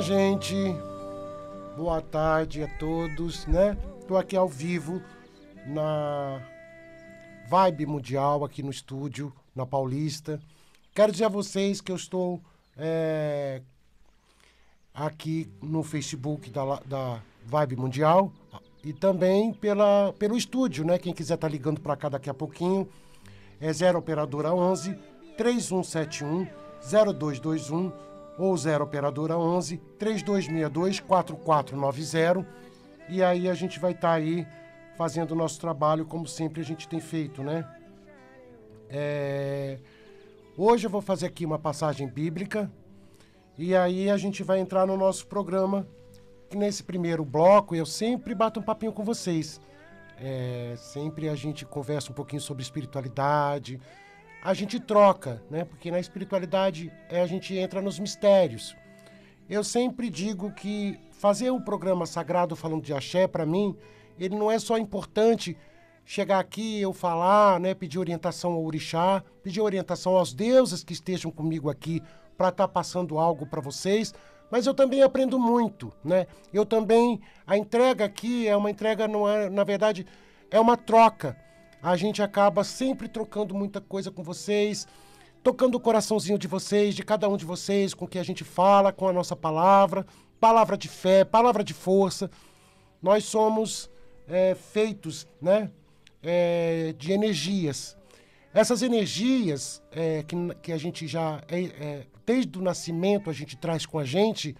gente. Boa tarde a todos, né? Tô aqui ao vivo na Vibe Mundial aqui no estúdio, na Paulista. Quero dizer a vocês que eu estou é, aqui no Facebook da, da Vibe Mundial e também pela, pelo estúdio, né? Quem quiser estar tá ligando para cá daqui a pouquinho é 0 operadora 11 3171 0221 ou 0 operadora 11 3262 4490 e aí a gente vai estar tá aí fazendo o nosso trabalho como sempre a gente tem feito, né? É... Hoje eu vou fazer aqui uma passagem bíblica e aí a gente vai entrar no nosso programa. Nesse primeiro bloco eu sempre bato um papinho com vocês. É... Sempre a gente conversa um pouquinho sobre espiritualidade. A gente troca, né? Porque na espiritualidade é, a gente entra nos mistérios. Eu sempre digo que fazer um programa sagrado falando de axé, para mim, ele não é só importante chegar aqui, eu falar, né, pedir orientação ao orixá, pedir orientação aos deuses que estejam comigo aqui para estar tá passando algo para vocês, mas eu também aprendo muito, né? Eu também a entrega aqui é uma entrega não é, na verdade, é uma troca. A gente acaba sempre trocando muita coisa com vocês, tocando o coraçãozinho de vocês, de cada um de vocês, com o que a gente fala, com a nossa palavra, palavra de fé, palavra de força. Nós somos é, feitos né, é, de energias. Essas energias é, que, que a gente já, é, é, desde o nascimento, a gente traz com a gente,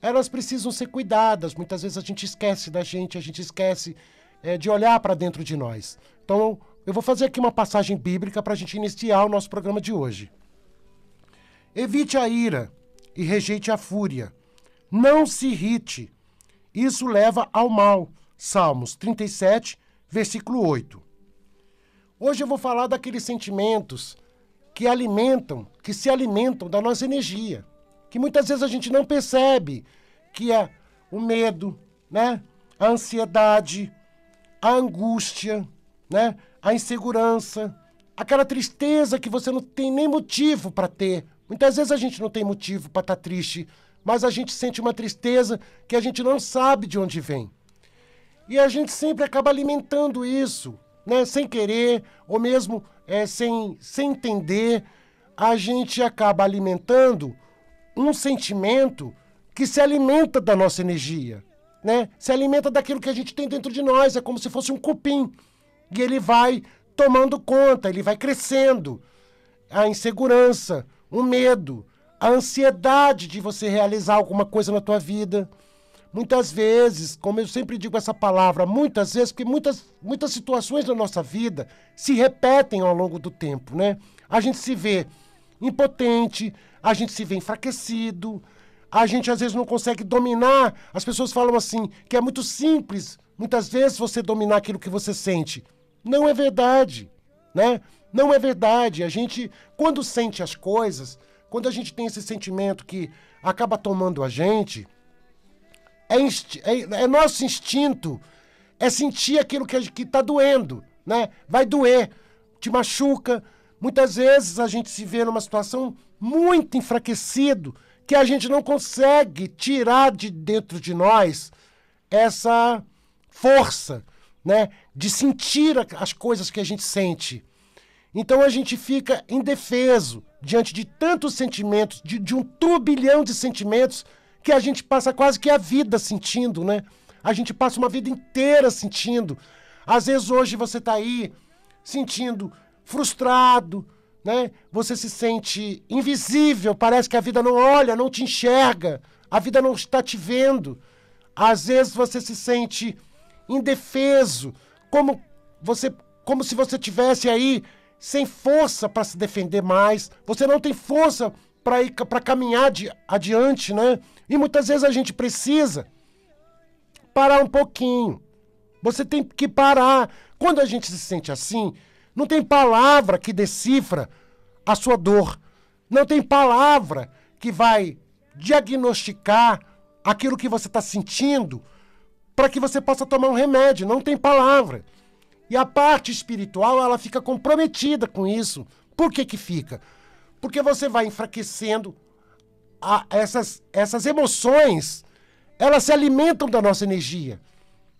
elas precisam ser cuidadas. Muitas vezes a gente esquece da gente, a gente esquece é, de olhar para dentro de nós. Então, eu vou fazer aqui uma passagem bíblica para a gente iniciar o nosso programa de hoje. Evite a ira e rejeite a fúria. Não se irrite. Isso leva ao mal. Salmos 37, versículo 8. Hoje eu vou falar daqueles sentimentos que alimentam, que se alimentam da nossa energia, que muitas vezes a gente não percebe, que é o medo, né? A ansiedade, a angústia, né? A insegurança, aquela tristeza que você não tem nem motivo para ter. Muitas vezes a gente não tem motivo para estar tá triste, mas a gente sente uma tristeza que a gente não sabe de onde vem. E a gente sempre acaba alimentando isso, né? Sem querer, ou mesmo é, sem, sem entender, a gente acaba alimentando um sentimento que se alimenta da nossa energia, né? Se alimenta daquilo que a gente tem dentro de nós, é como se fosse um cupim. E ele vai tomando conta, ele vai crescendo. A insegurança, o medo, a ansiedade de você realizar alguma coisa na tua vida, Muitas vezes, como eu sempre digo essa palavra, muitas vezes, porque muitas, muitas situações da nossa vida se repetem ao longo do tempo, né? A gente se vê impotente, a gente se vê enfraquecido, a gente às vezes não consegue dominar. As pessoas falam assim que é muito simples, muitas vezes, você dominar aquilo que você sente. Não é verdade, né? Não é verdade. A gente, quando sente as coisas, quando a gente tem esse sentimento que acaba tomando a gente é, é, é nosso instinto é sentir aquilo que está doendo, né? Vai doer, te machuca. Muitas vezes a gente se vê numa situação muito enfraquecido que a gente não consegue tirar de dentro de nós essa força, né, de sentir as coisas que a gente sente. Então a gente fica indefeso diante de tantos sentimentos, de, de um turbilhão de sentimentos que a gente passa quase que a vida sentindo, né? A gente passa uma vida inteira sentindo. Às vezes hoje você está aí sentindo frustrado, né? Você se sente invisível, parece que a vida não olha, não te enxerga, a vida não está te vendo. Às vezes você se sente indefeso, como você como se você tivesse aí sem força para se defender mais. Você não tem força para caminhar de, adiante, né? E muitas vezes a gente precisa parar um pouquinho. Você tem que parar. Quando a gente se sente assim, não tem palavra que decifra a sua dor. Não tem palavra que vai diagnosticar aquilo que você está sentindo para que você possa tomar um remédio. Não tem palavra. E a parte espiritual, ela fica comprometida com isso. Por que que fica? Porque você vai enfraquecendo a, essas, essas emoções, elas se alimentam da nossa energia.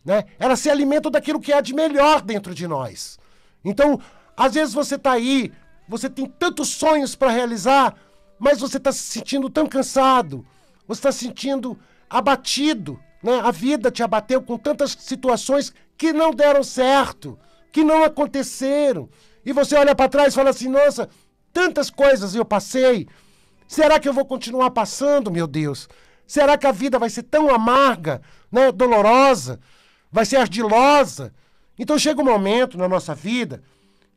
Né? Elas se alimentam daquilo que há de melhor dentro de nós. Então, às vezes você está aí, você tem tantos sonhos para realizar, mas você está se sentindo tão cansado, você está se sentindo abatido, né? A vida te abateu com tantas situações que não deram certo, que não aconteceram. E você olha para trás e fala assim: nossa, Tantas coisas eu passei. Será que eu vou continuar passando, meu Deus? Será que a vida vai ser tão amarga, né, dolorosa? Vai ser ardilosa? Então chega um momento na nossa vida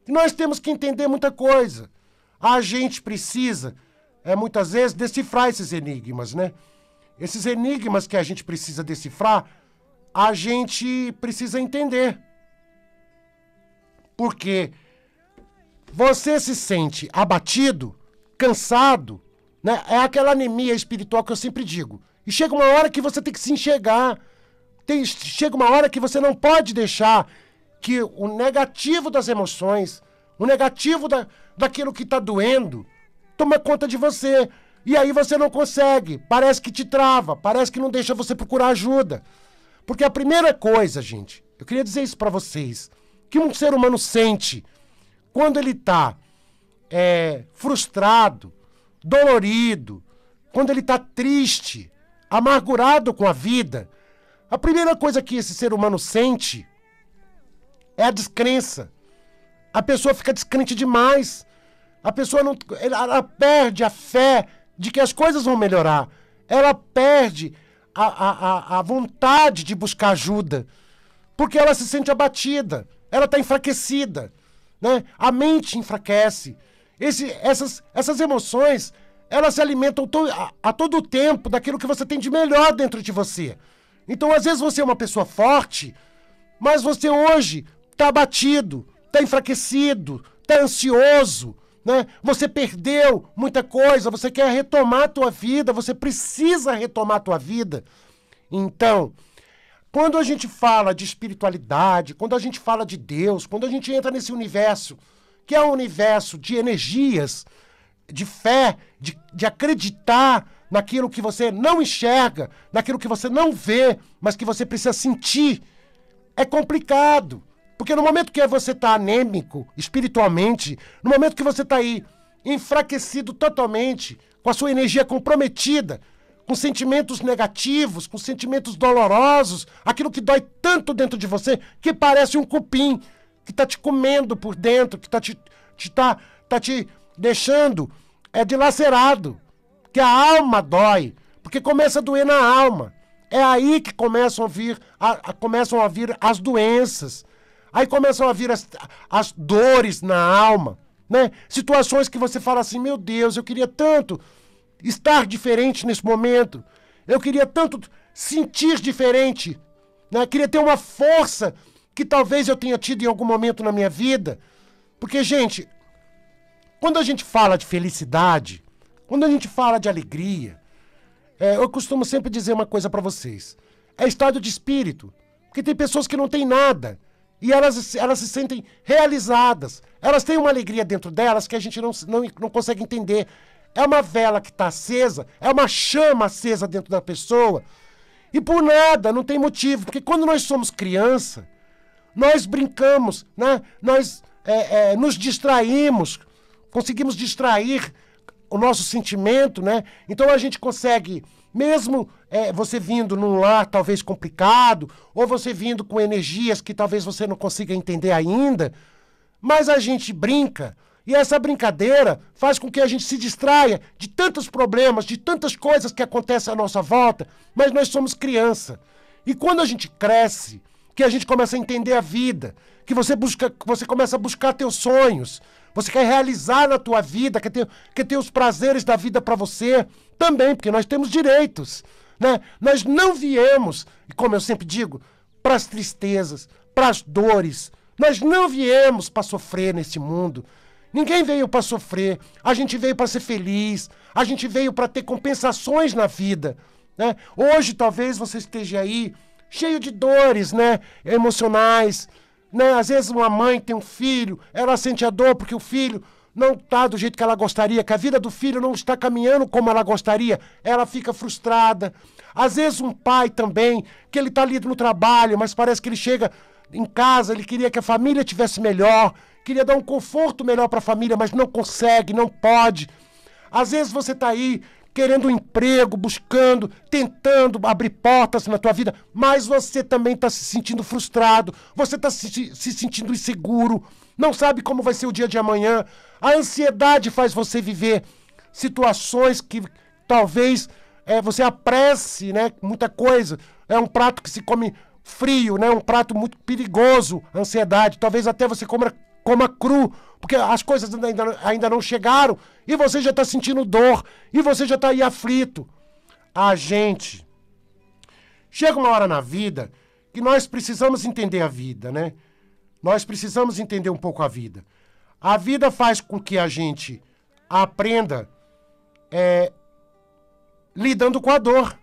que nós temos que entender muita coisa. A gente precisa, é, muitas vezes, decifrar esses enigmas, né? Esses enigmas que a gente precisa decifrar, a gente precisa entender. por quê? Você se sente abatido, cansado, né? É aquela anemia espiritual que eu sempre digo. E chega uma hora que você tem que se enxergar. Tem, chega uma hora que você não pode deixar que o negativo das emoções, o negativo da, daquilo que está doendo, toma conta de você. E aí você não consegue. Parece que te trava, parece que não deixa você procurar ajuda. Porque a primeira coisa, gente, eu queria dizer isso para vocês, que um ser humano sente quando ele está é, frustrado, dolorido, quando ele está triste, amargurado com a vida, a primeira coisa que esse ser humano sente é a descrença. A pessoa fica descrente demais. A pessoa não, ela, perde a fé de que as coisas vão melhorar. Ela perde a, a, a vontade de buscar ajuda, porque ela se sente abatida, ela está enfraquecida né? A mente enfraquece. Esse, essas, essas emoções, elas se alimentam to, a, a todo tempo daquilo que você tem de melhor dentro de você. Então, às vezes você é uma pessoa forte, mas você hoje tá abatido, tá enfraquecido, tá ansioso, né? Você perdeu muita coisa, você quer retomar a tua vida, você precisa retomar a tua vida. Então, quando a gente fala de espiritualidade, quando a gente fala de Deus, quando a gente entra nesse universo, que é um universo de energias, de fé, de, de acreditar naquilo que você não enxerga, naquilo que você não vê, mas que você precisa sentir, é complicado. Porque no momento que você está anêmico espiritualmente, no momento que você está aí enfraquecido totalmente, com a sua energia comprometida, com sentimentos negativos, com sentimentos dolorosos, aquilo que dói tanto dentro de você que parece um cupim que está te comendo por dentro, que está te, te, tá, tá te deixando é dilacerado, que a alma dói, porque começa a doer na alma. É aí que começam a vir, a, a, começam a vir as doenças. Aí começam a vir as, as dores na alma, né? Situações que você fala assim, meu Deus, eu queria tanto estar diferente nesse momento. Eu queria tanto sentir diferente. Né? Queria ter uma força que talvez eu tenha tido em algum momento na minha vida. Porque, gente, quando a gente fala de felicidade, quando a gente fala de alegria, é, eu costumo sempre dizer uma coisa para vocês: é estado de espírito. Porque tem pessoas que não têm nada e elas, elas se sentem realizadas. Elas têm uma alegria dentro delas que a gente não, não, não consegue entender. É uma vela que está acesa, é uma chama acesa dentro da pessoa. E por nada, não tem motivo, porque quando nós somos criança, nós brincamos, né? nós é, é, nos distraímos, conseguimos distrair o nosso sentimento, né? Então a gente consegue, mesmo é, você vindo num lar talvez complicado, ou você vindo com energias que talvez você não consiga entender ainda, mas a gente brinca, e essa brincadeira faz com que a gente se distraia de tantos problemas, de tantas coisas que acontecem à nossa volta, mas nós somos criança. E quando a gente cresce, que a gente começa a entender a vida, que você busca, você começa a buscar teus sonhos, você quer realizar na tua vida, quer ter, quer ter os prazeres da vida para você, também, porque nós temos direitos, né? Nós não viemos, e como eu sempre digo, para as tristezas, para as dores. Nós não viemos para sofrer neste mundo. Ninguém veio para sofrer, a gente veio para ser feliz, a gente veio para ter compensações na vida. Né? Hoje talvez você esteja aí cheio de dores né? emocionais. Né? Às vezes uma mãe tem um filho, ela sente a dor porque o filho não está do jeito que ela gostaria, que a vida do filho não está caminhando como ela gostaria, ela fica frustrada. Às vezes um pai também, que ele está ali no trabalho, mas parece que ele chega em casa, ele queria que a família tivesse melhor, queria dar um conforto melhor para a família, mas não consegue, não pode. Às vezes você está aí querendo um emprego, buscando, tentando abrir portas na tua vida, mas você também está se sentindo frustrado, você está se, se, sentindo inseguro, não sabe como vai ser o dia de amanhã. A ansiedade faz você viver situações que talvez é, você apresse, né? Muita coisa. É um prato que se come frio, né? Um prato muito perigoso, ansiedade. Talvez até você coma, coma cru, porque as coisas ainda, ainda não chegaram e você já está sentindo dor e você já está aí aflito. A ah, gente. Chega uma hora na vida que nós precisamos entender a vida, né? Nós precisamos entender um pouco a vida. A vida faz com que a gente aprenda é, lidando com a dor.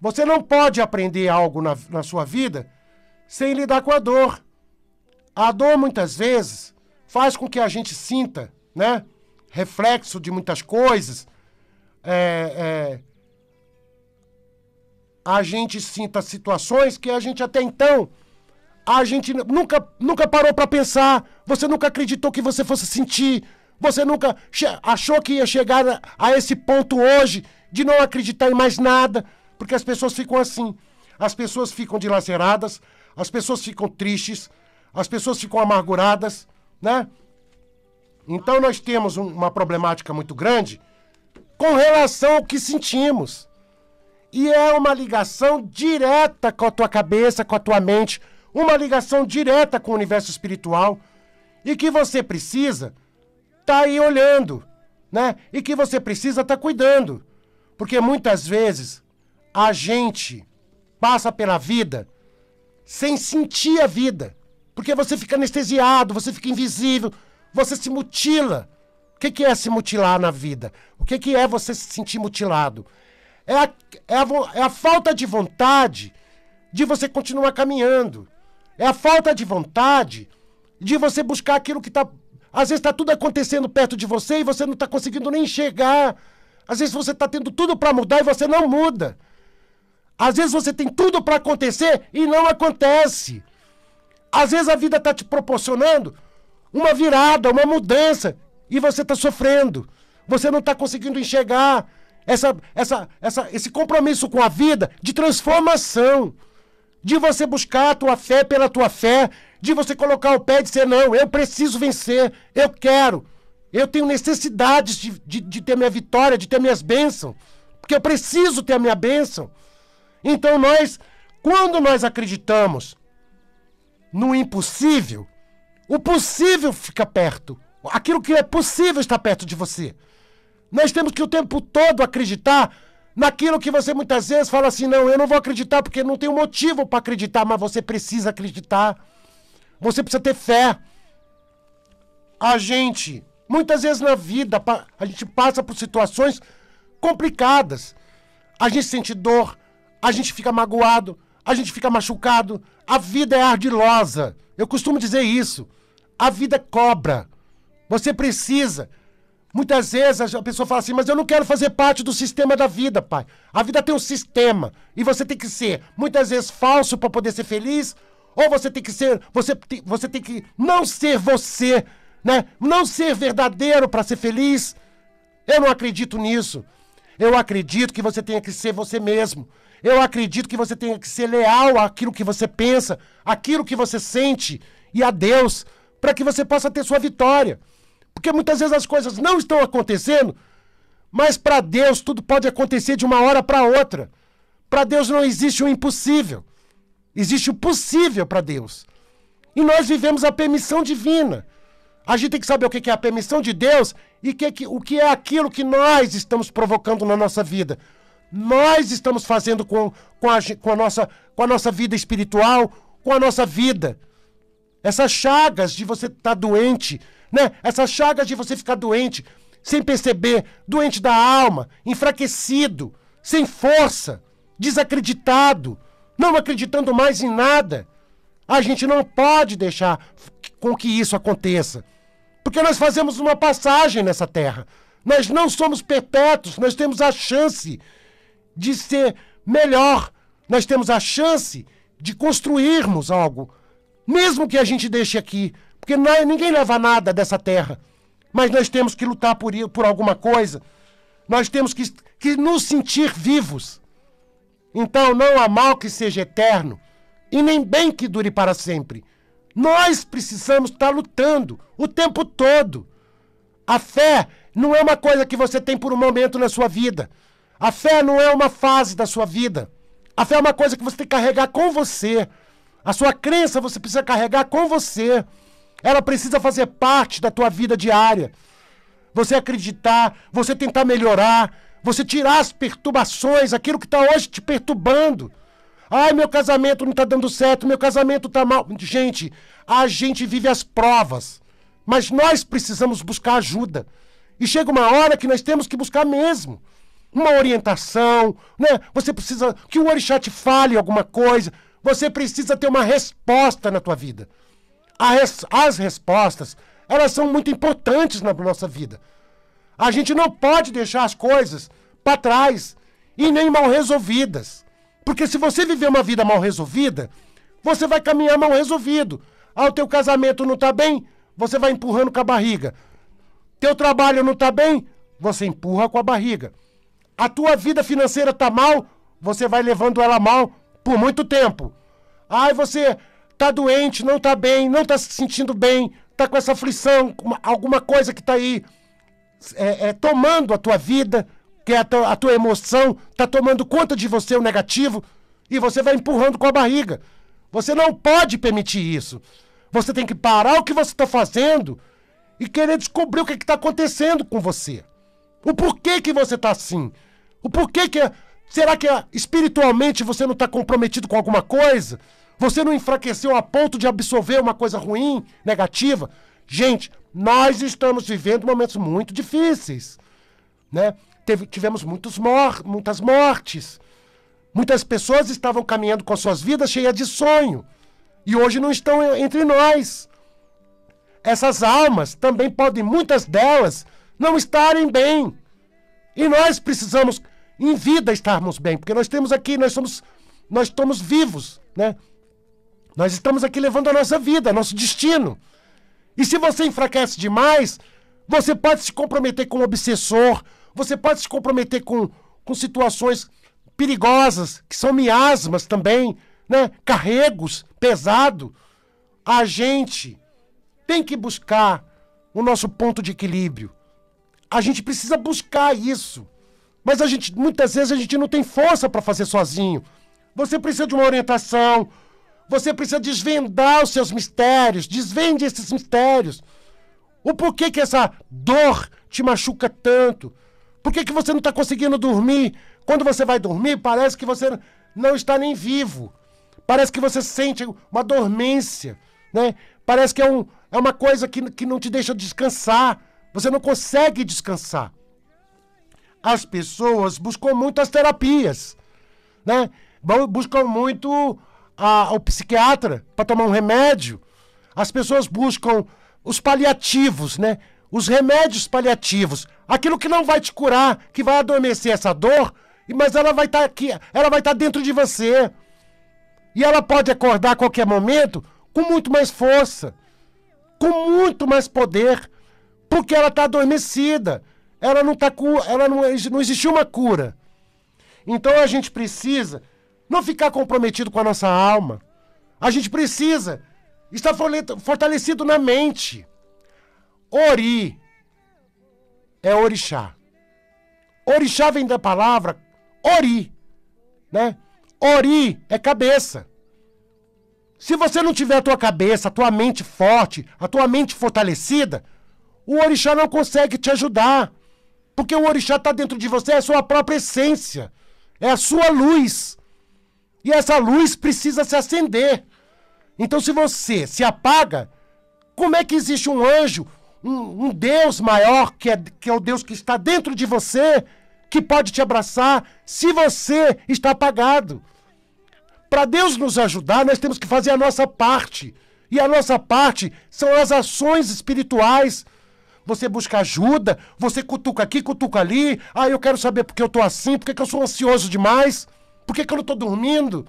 Você não pode aprender algo na, na sua vida sem lidar com a dor. A dor muitas vezes faz com que a gente sinta, né? Reflexo de muitas coisas. É, é, a gente sinta situações que a gente até então a gente nunca, nunca parou para pensar. Você nunca acreditou que você fosse sentir. Você nunca achou que ia chegar a, a esse ponto hoje de não acreditar em mais nada, porque as pessoas ficam assim. As pessoas ficam dilaceradas, as pessoas ficam tristes, as pessoas ficam amarguradas, né? Então nós temos um, uma problemática muito grande com relação ao que sentimos. E é uma ligação direta com a tua cabeça, com a tua mente, uma ligação direta com o universo espiritual e que você precisa tá aí olhando, né? E que você precisa tá cuidando. Porque muitas vezes a gente passa pela vida sem sentir a vida. Porque você fica anestesiado, você fica invisível, você se mutila. O que, que é se mutilar na vida? O que, que é você se sentir mutilado? É a, é, a, é a falta de vontade de você continuar caminhando. É a falta de vontade de você buscar aquilo que está. Às vezes está tudo acontecendo perto de você e você não está conseguindo nem enxergar. Às vezes você está tendo tudo para mudar e você não muda. Às vezes você tem tudo para acontecer e não acontece. Às vezes a vida está te proporcionando uma virada, uma mudança, e você está sofrendo. Você não está conseguindo enxergar essa, essa, essa, esse compromisso com a vida de transformação. De você buscar a tua fé pela tua fé, de você colocar o pé e dizer: não, eu preciso vencer, eu quero, eu tenho necessidades de, de, de ter minha vitória, de ter minhas bênçãos, porque eu preciso ter a minha bênção. Então nós, quando nós acreditamos no impossível, o possível fica perto. Aquilo que é possível está perto de você. Nós temos que o tempo todo acreditar naquilo que você muitas vezes fala assim: não, eu não vou acreditar porque não tenho motivo para acreditar, mas você precisa acreditar. Você precisa ter fé. A gente, muitas vezes na vida, a gente passa por situações complicadas. A gente sente dor, a gente fica magoado, a gente fica machucado. A vida é ardilosa. Eu costumo dizer isso. A vida cobra. Você precisa. Muitas vezes a pessoa fala assim, mas eu não quero fazer parte do sistema da vida, pai. A vida tem um sistema. E você tem que ser, muitas vezes, falso para poder ser feliz. Ou você tem que ser. Você, tem, você tem que não ser você, né? Não ser verdadeiro para ser feliz. Eu não acredito nisso. Eu acredito que você tenha que ser você mesmo. Eu acredito que você tenha que ser leal àquilo que você pensa, àquilo que você sente e a Deus, para que você possa ter sua vitória. Porque muitas vezes as coisas não estão acontecendo, mas para Deus tudo pode acontecer de uma hora para outra. Para Deus não existe o impossível. Existe o possível para Deus. E nós vivemos a permissão divina. A gente tem que saber o que é a permissão de Deus e o que é aquilo que nós estamos provocando na nossa vida nós estamos fazendo com, com, a, com, a nossa, com a nossa vida espiritual, com a nossa vida. Essas chagas de você estar tá doente, né? Essas chagas de você ficar doente, sem perceber, doente da alma, enfraquecido, sem força, desacreditado, não acreditando mais em nada. A gente não pode deixar com que isso aconteça. Porque nós fazemos uma passagem nessa terra. Nós não somos perpétuos, nós temos a chance de ser melhor. Nós temos a chance de construirmos algo, mesmo que a gente deixe aqui, porque não, ninguém leva nada dessa terra. Mas nós temos que lutar por, por alguma coisa. Nós temos que, que nos sentir vivos. Então não há mal que seja eterno e nem bem que dure para sempre. Nós precisamos estar tá lutando o tempo todo. A fé não é uma coisa que você tem por um momento na sua vida. A fé não é uma fase da sua vida. A fé é uma coisa que você tem que carregar com você. A sua crença você precisa carregar com você. Ela precisa fazer parte da tua vida diária. Você acreditar, você tentar melhorar, você tirar as perturbações, aquilo que está hoje te perturbando. Ai, meu casamento não está dando certo, meu casamento está mal. Gente, a gente vive as provas, mas nós precisamos buscar ajuda. E chega uma hora que nós temos que buscar mesmo uma orientação, né? Você precisa que o orixá te fale alguma coisa. Você precisa ter uma resposta na tua vida. as respostas, elas são muito importantes na nossa vida. A gente não pode deixar as coisas para trás e nem mal resolvidas. Porque se você viver uma vida mal resolvida, você vai caminhar mal resolvido. Ah, o teu casamento não tá bem, você vai empurrando com a barriga. Teu trabalho não tá bem, você empurra com a barriga. A tua vida financeira tá mal, você vai levando ela mal por muito tempo. Ai, você tá doente, não tá bem, não tá se sentindo bem, tá com essa aflição, alguma coisa que tá aí é, é, tomando a tua vida, que é a, tua, a tua emoção, tá tomando conta de você o negativo e você vai empurrando com a barriga. Você não pode permitir isso. Você tem que parar o que você está fazendo e querer descobrir o que está acontecendo com você. O porquê que você está assim. O porquê que é. Será que é, espiritualmente você não está comprometido com alguma coisa? Você não enfraqueceu a ponto de absorver uma coisa ruim, negativa? Gente, nós estamos vivendo momentos muito difíceis. Né? Teve, tivemos muitos mor muitas mortes. Muitas pessoas estavam caminhando com as suas vidas cheias de sonho. E hoje não estão entre nós. Essas almas também podem, muitas delas, não estarem bem. E nós precisamos em vida estarmos bem, porque nós temos aqui, nós somos, nós estamos vivos, né? Nós estamos aqui levando a nossa vida, nosso destino. E se você enfraquece demais, você pode se comprometer com o um obsessor, você pode se comprometer com, com situações perigosas, que são miasmas também, né? Carregos, pesado. A gente tem que buscar o nosso ponto de equilíbrio. A gente precisa buscar isso. Mas a gente, muitas vezes a gente não tem força para fazer sozinho. Você precisa de uma orientação. Você precisa desvendar os seus mistérios. Desvende esses mistérios. O porquê que essa dor te machuca tanto? Por que, que você não está conseguindo dormir? Quando você vai dormir, parece que você não está nem vivo. Parece que você sente uma dormência, né? Parece que é, um, é uma coisa que, que não te deixa descansar. Você não consegue descansar as pessoas buscam muito as terapias, né? Buscam muito a, o psiquiatra para tomar um remédio. As pessoas buscam os paliativos, né? Os remédios paliativos, aquilo que não vai te curar, que vai adormecer essa dor, mas ela vai estar tá aqui, ela vai estar tá dentro de você. E ela pode acordar a qualquer momento com muito mais força, com muito mais poder, porque ela está adormecida ela não tá ela não, não existiu uma cura. Então a gente precisa não ficar comprometido com a nossa alma. A gente precisa estar fortalecido na mente. Ori é orixá. Orixá vem da palavra ori, né? Ori é cabeça. Se você não tiver a tua cabeça, a tua mente forte, a tua mente fortalecida, o orixá não consegue te ajudar. Porque o orixá está dentro de você, é a sua própria essência. É a sua luz. E essa luz precisa se acender. Então, se você se apaga, como é que existe um anjo, um, um Deus maior, que é, que é o Deus que está dentro de você, que pode te abraçar, se você está apagado? Para Deus nos ajudar, nós temos que fazer a nossa parte. E a nossa parte são as ações espirituais você busca ajuda, você cutuca aqui, cutuca ali. Ah, eu quero saber porque eu tô assim, porque que eu sou ansioso demais, por que, que eu não tô dormindo,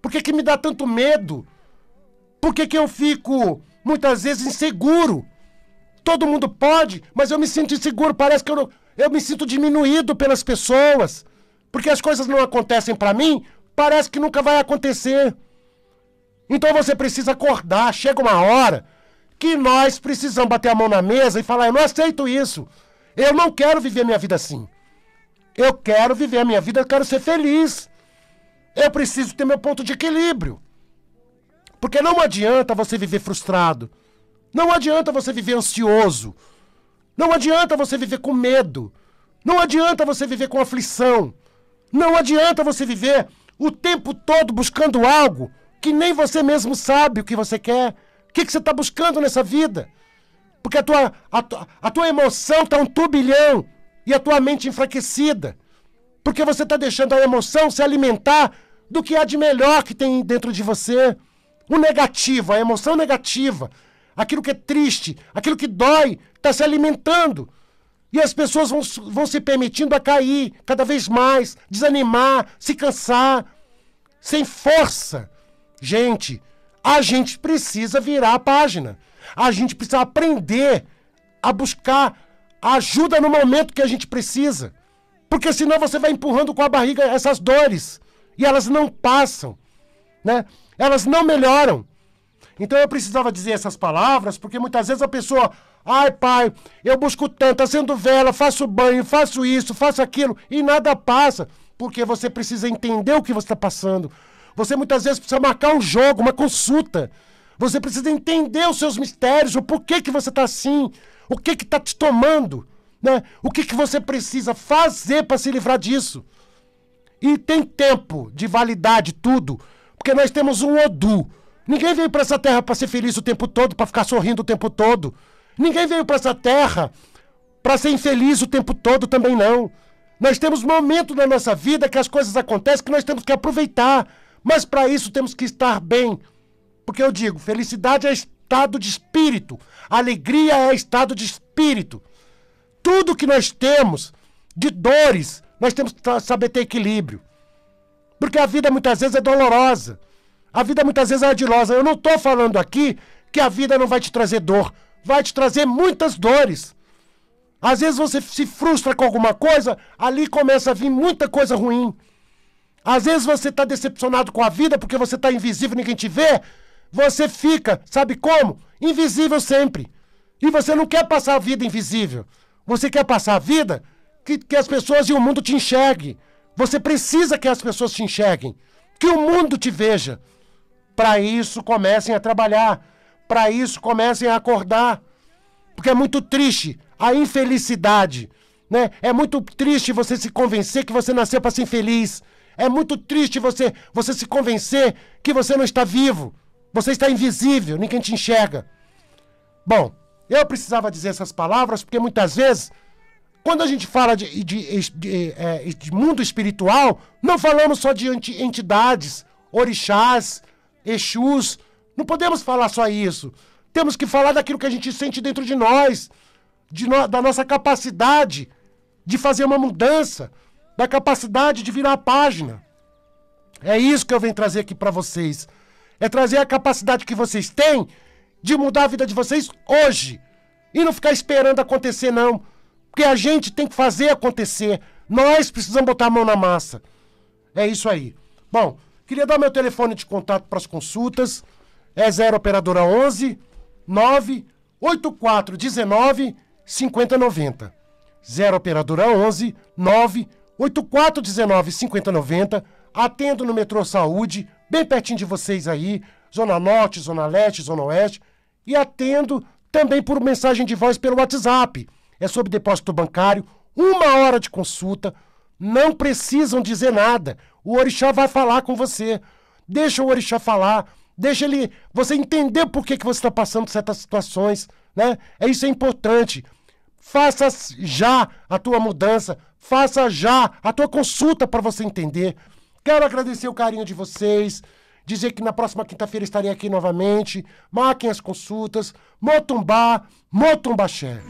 por que, que me dá tanto medo, por que, que eu fico muitas vezes inseguro. Todo mundo pode, mas eu me sinto inseguro, parece que eu, não, eu me sinto diminuído pelas pessoas. Porque as coisas não acontecem para mim, parece que nunca vai acontecer. Então você precisa acordar, chega uma hora que nós precisamos bater a mão na mesa e falar: eu não aceito isso. Eu não quero viver minha vida assim. Eu quero viver a minha vida, eu quero ser feliz. Eu preciso ter meu ponto de equilíbrio. Porque não adianta você viver frustrado. Não adianta você viver ansioso. Não adianta você viver com medo. Não adianta você viver com aflição. Não adianta você viver o tempo todo buscando algo que nem você mesmo sabe o que você quer. O que, que você está buscando nessa vida? Porque a tua, a, tua, a tua emoção está um turbilhão e a tua mente enfraquecida. Porque você está deixando a emoção se alimentar do que há de melhor que tem dentro de você. O negativo, a emoção negativa, aquilo que é triste, aquilo que dói, está se alimentando. E as pessoas vão, vão se permitindo a cair cada vez mais, desanimar, se cansar, sem força. Gente, a gente precisa virar a página. A gente precisa aprender a buscar ajuda no momento que a gente precisa. Porque senão você vai empurrando com a barriga essas dores. E elas não passam. Né? Elas não melhoram. Então eu precisava dizer essas palavras, porque muitas vezes a pessoa. Ai, pai, eu busco tanto, acendo vela, faço banho, faço isso, faço aquilo, e nada passa. Porque você precisa entender o que você está passando você muitas vezes precisa marcar um jogo, uma consulta. Você precisa entender os seus mistérios, o porquê que você está assim, o que que tá te tomando, né? O que que você precisa fazer para se livrar disso? E tem tempo de validade tudo, porque nós temos um Odu. Ninguém veio para essa terra para ser feliz o tempo todo, para ficar sorrindo o tempo todo. Ninguém veio para essa terra para ser infeliz o tempo todo também não. Nós temos momentos na nossa vida que as coisas acontecem que nós temos que aproveitar. Mas para isso temos que estar bem. Porque eu digo, felicidade é estado de espírito, alegria é estado de espírito. Tudo que nós temos de dores, nós temos que saber ter equilíbrio. Porque a vida muitas vezes é dolorosa. A vida muitas vezes é ardilosa. Eu não estou falando aqui que a vida não vai te trazer dor. Vai te trazer muitas dores. Às vezes você se frustra com alguma coisa, ali começa a vir muita coisa ruim. Às vezes você está decepcionado com a vida porque você está invisível, ninguém te vê. Você fica, sabe como? Invisível sempre. E você não quer passar a vida invisível. Você quer passar a vida que, que as pessoas e o mundo te enxerguem. Você precisa que as pessoas te enxerguem. Que o mundo te veja. Para isso, comecem a trabalhar. Para isso, comecem a acordar. Porque é muito triste a infelicidade. Né? É muito triste você se convencer que você nasceu para ser infeliz é muito triste você, você se convencer que você não está vivo. Você está invisível, ninguém te enxerga. Bom, eu precisava dizer essas palavras porque muitas vezes, quando a gente fala de, de, de, é, de mundo espiritual, não falamos só de entidades, orixás, exus. Não podemos falar só isso. Temos que falar daquilo que a gente sente dentro de nós, no, da nossa capacidade de fazer uma mudança, da capacidade de virar a página. É isso que eu venho trazer aqui para vocês. É trazer a capacidade que vocês têm de mudar a vida de vocês hoje. E não ficar esperando acontecer, não. Porque a gente tem que fazer acontecer. Nós precisamos botar a mão na massa. É isso aí. Bom, queria dar meu telefone de contato para as consultas. É 0 operadora 11 98419 5090. 0 operadora 11 98419 8419-5090. Atendo no metrô Saúde, bem pertinho de vocês aí, Zona Norte, Zona Leste, Zona Oeste. E atendo também por mensagem de voz pelo WhatsApp. É sobre depósito bancário, uma hora de consulta. Não precisam dizer nada. O orixá vai falar com você. Deixa o orixá falar. Deixa ele. Você entender por que, que você está passando certas situações. Né? É isso é importante. Faça já a tua mudança. Faça já a tua consulta para você entender. Quero agradecer o carinho de vocês, dizer que na próxima quinta-feira estarei aqui novamente. Marquem as consultas. Motumbá, Motumbaxé.